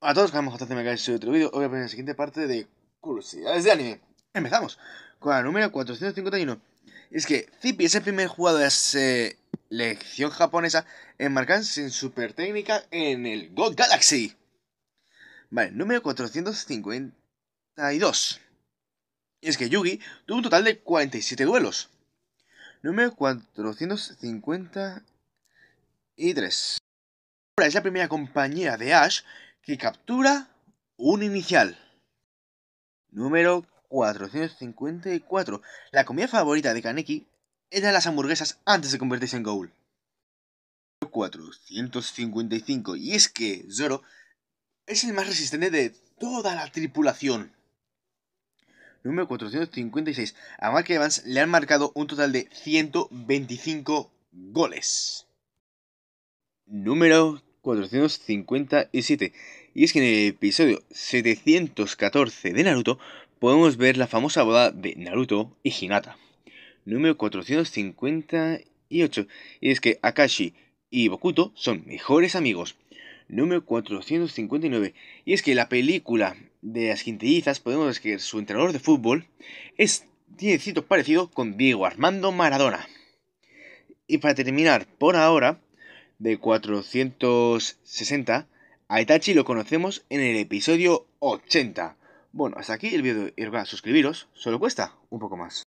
A todos, que vamos a me viendo otro vídeo. Hoy voy a poner la siguiente parte de curiosidades de anime. Empezamos con el número 451. Es que Zippy es el primer jugador de la selección japonesa en marcarse sin super técnica en el God Galaxy. Vale, número 452. Es que Yugi tuvo un total de 47 duelos. Número 453. Es la primera compañía de Ash que captura un inicial. Número 454. La comida favorita de Kaneki eran las hamburguesas antes de convertirse en goal. 455. Y es que Zoro es el más resistente de toda la tripulación. Número 456. A Mark le han marcado un total de 125 goles. Número 457. Y es que en el episodio 714 de Naruto podemos ver la famosa boda de Naruto y Hinata. Número 458. Y es que Akashi y Bokuto son mejores amigos. Número 459. Y es que la película de las quintillizas podemos ver que su entrenador de fútbol es, tiene cito parecido con Diego Armando Maradona. Y para terminar, por ahora, de 460, a Itachi lo conocemos en el episodio 80. Bueno, hasta aquí el vídeo a suscribiros, solo cuesta un poco más.